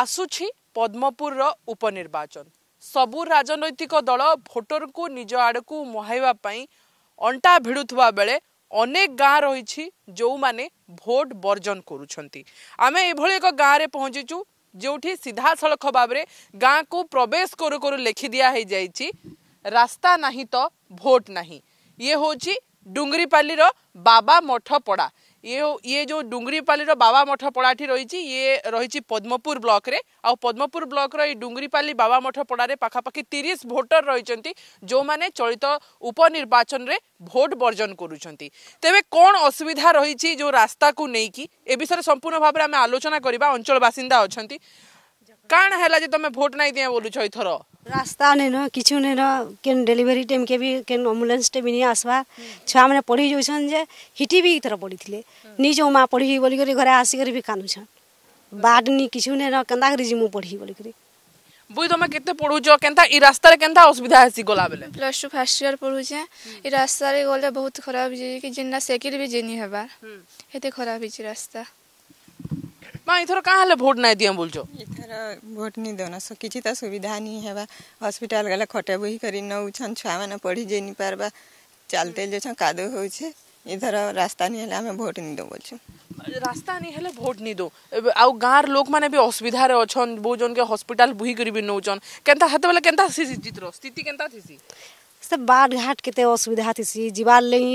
ଆସୁଛି ପଦ୍ମପୁରର ଉପନିର୍ବାଚନ ସବୁ ରାଜନୈତିକ ଦଳ ଭୋଟରଙ୍କୁ ନିଜ ଆଡ଼କୁ ମୁହାଇବା ପାଇଁ ଅଣ୍ଟା ଭିଡ଼ୁଥିବା ବେଳେ ଅନେକ ଗାଁ ରହିଛି ଯେଉଁମାନେ ଭୋଟ ବର୍ଜନ କରୁଛନ୍ତି ଆମେ ଏଭଳି ଏକ ଗାଁରେ ପହଞ୍ଚିଛୁ ଯେଉଁଠି ସିଧାସଳଖ ଭାବରେ ଗାଁକୁ ପ୍ରବେଶ କରୁ କରୁ ଲେଖି ଦିଆ ହେଇଯାଇଛି ରାସ୍ତା ନାହିଁ ତ ଭୋଟ ନାହିଁ ଇଏ ହେଉଛି ଡୁଙ୍ଗରିପାଲିର ବାବା ମଠ ପଡ଼ା ये ये जो डुंगरीपाली बाबा मठ पड़ाठी रही ये रही पद्मपुर ब्लक रे आ पद्मपुर ब्लक रही डुंगरीपाली बाबा मठ पड़ारे पाखापाखि तीस भोटर रही जो मैंने चलित उपनिर्वाचन रे ভোট বর্জন করুছেন তেবে কোণ অসুবিধা রয়েছে যে রাস্তাকে নেইকি এ বিষয়ে সম্পূর্ণ ভাবে আমি আলোচনা করা অঞ্চল বাসিন্দা অনেক কাণ হল যে তুমি ভোট নাই দিয়ে বলুছ এথর রাস্তা নেই ন কিছু নেই ন কেন ডেলিভারি টাইমকে বি কেন আম্বুলান্স টাইম নিয়ে আসবা ছুয়ামানে পড়ি যাইছন যে হিটি বি এথর পড়িলে নিজ মা পড়ি বলি করে ঘরে আসিকি বি কানুছন বাট নি কিছু নেই ন কেন্তা করে জিমু পড়ি বলি করে বুই তুমি কেতে পড়ুছ কেনতা ই রাস্তারে কেনতা অসুবিধা হেসি গলা বেলে প্লাস টু ফার্স্ট ইয়ার পড়ুছে ই রাস্তারে গলে বহুত খারাপ যে কি জিন্না সাইকেল বি জেনি হবার হেতে খারাপ হইছে রাস্তা ମା ଏଥର କାଁ ହେଲେ ଭୋଟ ନାଇଁ ଦିଅ ବୋଲୁଛ ଏଥର ଭୋଟ ନି ଦେଉନ କିଛି ତ ସୁବିଧା ନି ହେବା ହସ୍ପିଟାଲ ଗଲେ ଖଟା ବୋହି କରି ନଉଛନ୍ ଛୁଆମାନେ ପଢ଼ି ଯାଇ ନି ପାରବା ଚାଲତେ ଯାଉଛନ୍ କାଦ ହଉଛେ ଏଥର ରାସ୍ତା ନି ହେଲେ ଆମେ ଭୋଟ ନି ଦେଉ ବୋଲୁଛୁ ରାସ୍ତା ନି ହେଲେ ଭୋଟ ନି ଦଉ ଆଉ ଗାଁର ଲୋକମାନେ ବି ଅସୁବିଧାରେ ଅଛନ୍ ବହୁ ଜଣକେ ହସ୍ପିଟାଲ ବୁହି କରି ବି ନଉଛନ୍ କେନ୍ତା ହେତେବେଲେ କେନ୍ତା ଥିସି ଚିତ୍ର ସ୍ଥିତି କେନ୍ତା ଥିସି ସେ ବାଟ ଘାଟ କେତେ ଅସୁବିଧା ଥିସି ଯିବାର୍ ଲାଗି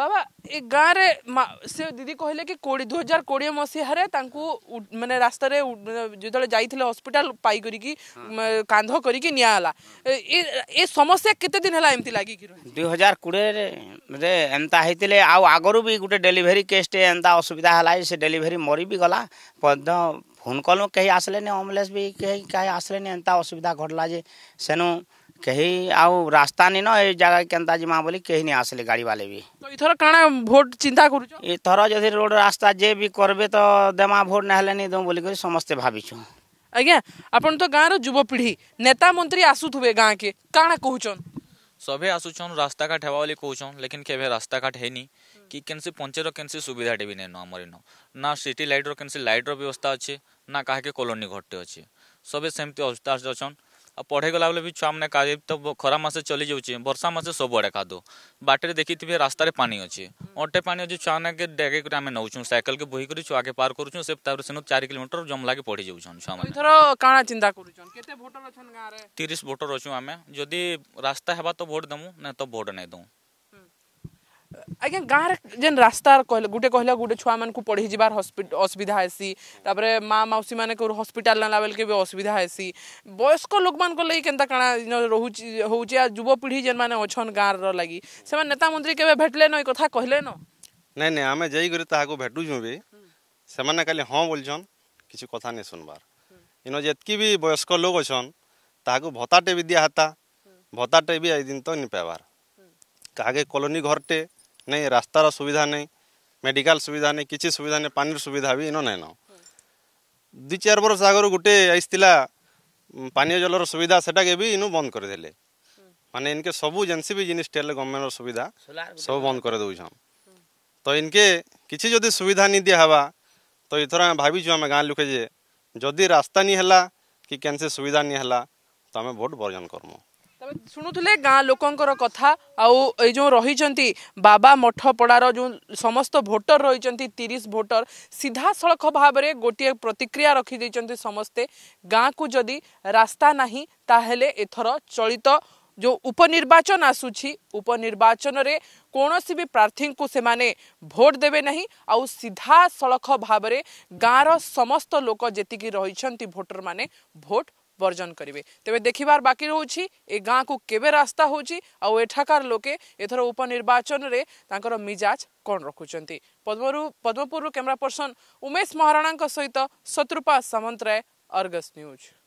বাবা ଏ ଗାଁରେ ସେ ଦିଦି କହିଲେ କି କୋଡ଼ିଏ ଦୁଇ ହଜାର କୋଡ଼ିଏ ମସିହାରେ ତାଙ୍କୁ ମାନେ ରାସ୍ତାରେ ଯେତେବେଳେ ଯାଇଥିଲେ ହସ୍ପିଟାଲ ପାଇ କରିକି କାନ୍ଧ କରିକି ନିଆହେଲା ଏ ସମସ୍ୟା କେତେ ଦିନ ହେଲା ଏମିତି ଲାଗିକି ଦୁଇ ହଜାର କୋଡ଼ିଏରେ ଏନ୍ତା ହେଇଥିଲେ ଆଉ ଆଗରୁ ବି ଗୋଟେ ଡେଲିଭରି କେସ୍ଟେ ଏନ୍ତା ଅସୁବିଧା ହେଲା ସେ ଡେଲିଭରି ମରି ବି ଗଲା ମଧ୍ୟ ଫୋନ୍ କଲୁ କେହି ଆସିଲେନି ଆମ୍ବୁଲାନ୍ସ ବି କେହି କେହି ଆସିଲେନି ଏନ୍ତା ଅସୁବିଧା ଘଟଲା ଯେ ସେନୁ कहीं आउ रास्ता नहीं ना ए जगह के अंदाज माँ बोली कहीं नहीं आसले गाड़ी वाले भी तो इथर काना भोट चिंता करू इथर जदि रोड रास्ता जे भी करबे तो देमा भोट ना हेले नहीं दो बोली कर समस्ते भाबिछु ଆଜ୍ଞା ଆପଣ ତ ଗାଁର ଯୁବପିଢ଼ି ନେତା ମନ୍ତ୍ରୀ ଆସୁଥିବେ ଗାଁକେ କାଣା କହୁଛନ୍ ସଭେ ଆସୁଛନ୍ ରାସ୍ତାଘାଟ ହେବା ବୋଲି କହୁଛନ୍ ଲେକିନ୍ କେବେ ରାସ୍ତାଘାଟ ହେଇନି କି କେନ୍ସି ପଞ୍ଚାୟତର କେନ୍ସି ସୁବିଧାଟେ ବି ନେଇନ ଆମର ଇନ ନା ସିଟି ଲାଇଟ୍ର କେନ୍ସି ଲାଇଟ୍ର ବ୍ୟବସ୍ଥା ଅଛି ନା କାହାକେ କଲୋନୀ ଘରଟେ ଅଛି ସଭେ ସେମିତି ଅସୁବିଧା ଅଛନ୍ ଆଉ ପଢ଼େଇ ଗଲାବେଳେ ବି ଛୁଆମାନେ କାଦେ ତ ଖରା ମାସେ ଚଲି ଯାଉଛେ ବର୍ଷା ମାସେ ସବୁଆଡ଼େ କାଦୁଅ ବାଟରେ ଦେଖିଥିବେ ରାସ୍ତାରେ ପାଣି ଅଛି ଅଣ୍ଟେ ପାଣି ଅଛି ଛୁଆମାନେ ଡେଗେଇକରି ଆମେ ନେଉଛୁ ସାଇକେଲକେ ବୋହିକରି ଛୁଆକେ ପାର କରୁଛୁ ସେ ତାପରେ ସେନୁ ଚାରି କିଲୋମିଟର ଜମଲାକେ ପଢ଼ି ଯାଉଛନ୍ ଛୁଆମାନେ ଏଥର କାଣା ଚିନ୍ତା କରୁଛନ୍ କେତେ ଭୋଟର ଅଛନ୍ ଗାଁରେ ତିରିଶ ଭୋଟର ଅଛୁ ଆମେ ଯଦି ରାସ୍ତା ହେବା ତ ଭୋଟ ଦେମୁ ନା ତ ଭୋଟ ନାଇଁ ଦେଉ ଆଜ୍ଞା ଗାଁରେ ଯେନ୍ ରାସ୍ତା ଗୁଟେ କହିଲା ଗୁଟେ ଛୁଆମାନଙ୍କୁ ପଢ଼ି ଯିବାର ଅସୁବିଧା ହେସି ତାପରେ ମା ମାଉସୀ ମାନେ ହସ୍ପିଟାଲ ନେଲା ବେଲକେ ବି ଅସୁବିଧା ହେସି ବୟସ୍କ ଲୋକମାନଙ୍କ ଲାଗି କେନ୍ତା କାଣା ରହୁଛି ହଉଛି ଆଉ ଯୁବପିଢ଼ି ଯେନ୍ମାନେ ଅଛନ୍ ଗାଁର ଲାଗି ସେମାନେ ନେତା ମନ୍ତ୍ରୀ କେବେ ଭେଟଲେନ ଏ କଥା କହିଲେନ ନାଇଁ ନାଇଁ ଆମେ ଯାଇକରି ତାହାକୁ ଭେଟୁଛୁ ବି ସେମାନେ ଖାଲି ହଁ ବୋଲଛନ୍ କିଛି କଥା ନାଇଁ ଶୁନବାର ଇନ ଯେତ୍କି ବି ବୟସ୍କ ଲୋକ ଅଛନ୍ ତାହାକୁ ଭତ୍ତାଟେ ବି ଦିଆ ହେତା ଭତ୍ତାଟେ ବି ଏଇ ଦିନ ତ ନି ପାଇବାର କାହାକେ କଲୋନି ଘରଟେ नहीं रास्तार सुविधा नहीं मेडिकल सुविधा नहीं किसी सुविधा नहीं पानी सुविधा भी इन नहीं न दुई चार बर्ष आगर गोटे आ पानी जल रुविधा सेटा भी इन बंद करदे मान इनके सब जेनसी भी जिनिस गवर्नमेंट सुविधा सब बंद कर दौन हम्म। तो इनके किसी जदि सुविधा नहीं दिहबा तो ये आम भाई आम गाँ लुके जदि रास्ता नहीं है कि कैन से सुविधा नहीं है तो आम भोट बर्जन करमु ଶୁଣୁଥିଲେ ଗାଁ ଲୋକଙ୍କର କଥା ଆଉ ଏଇ ଯେଉଁ ରହିଛନ୍ତି ବାବା ମଠ ପଡ଼ାର ଯେଉଁ ସମସ୍ତ ଭୋଟର ରହିଛନ୍ତି ତିରିଶ ଭୋଟର ସିଧାସଳଖ ଭାବରେ ଗୋଟିଏ ପ୍ରତିକ୍ରିୟା ରଖିଦେଇଛନ୍ତି ସମସ୍ତେ ଗାଁକୁ ଯଦି ରାସ୍ତା ନାହିଁ ତାହେଲେ ଏଥର ଚଳିତ ଯେଉଁ ଉପନିର୍ବାଚନ ଆସୁଛି ଉପନିର୍ବାଚନରେ କୌଣସି ବି ପ୍ରାର୍ଥୀଙ୍କୁ ସେମାନେ ଭୋଟ ଦେବେ ନାହିଁ ଆଉ ସିଧାସଳଖ ଭାବରେ ଗାଁର ସମସ୍ତ ଲୋକ ଯେତିକି ରହିଛନ୍ତି ଭୋଟରମାନେ ଭୋଟ বর্জন করবে তবে দেখিবার বাকি রয়েছে এ গাঁকু কেবে রাস্তা হচ্ছে আঠাকার লোকে এথর উপনির্বাচনের তাঁর মিজাজ কণ রাখুম পদ্মরু পদ্মপুর ক্যামেরা পর্সন উমেশ মহারাণা সহ শত্রুপা সামন্তরায় অর্গস ନ୍ୟୁଜ୍